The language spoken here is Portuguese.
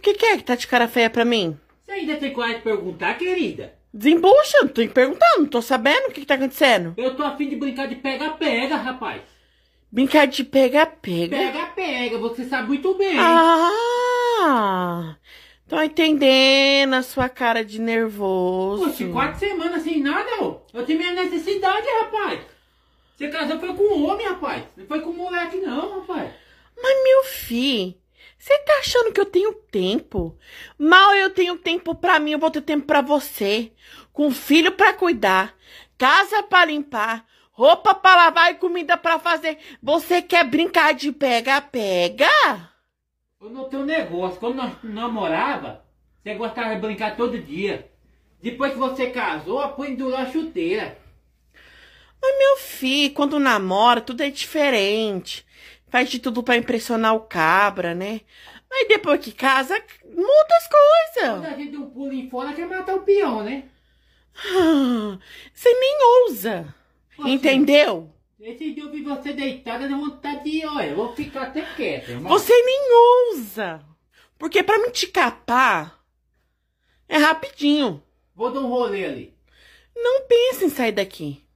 O que, que é que tá de cara feia pra mim? Você ainda tem coragem de perguntar, querida? Desembucha, não tô perguntando, não tô sabendo o que, que tá acontecendo. Eu tô afim de brincar de pega-pega, rapaz. Brincar de pega-pega? Pega-pega, você sabe muito bem. Ah! Tô entendendo a sua cara de nervoso. Poxa, quatro semanas sem nada, ô. Eu tenho minha necessidade, rapaz. Você casou foi com um homem, rapaz. Não foi com um moleque, não, rapaz. Mas, meu filho, você tá achando que eu tenho tempo? Mal eu tenho tempo para mim, eu vou ter tempo para você. Com filho para cuidar, casa para limpar, roupa para lavar e comida para fazer. Você quer brincar de pega-pega? No teu negócio, quando nós namorava, você gostava de brincar todo dia. Depois que você casou, põe a chuteira. Mas meu filho, quando namora, tudo é diferente faz de tudo para impressionar o cabra, né? Aí depois que casa, muda as coisas. Quando a gente um pulo em fora, quer matar o peão, né? Ah, você nem ousa. Você, entendeu? Esse dia eu vi você deitada na vontade de, olha, eu vou ficar até quieta, irmão. Você nem ousa. Porque pra me te capar, é rapidinho. Vou dar um rolê ali. Não pense em sair daqui.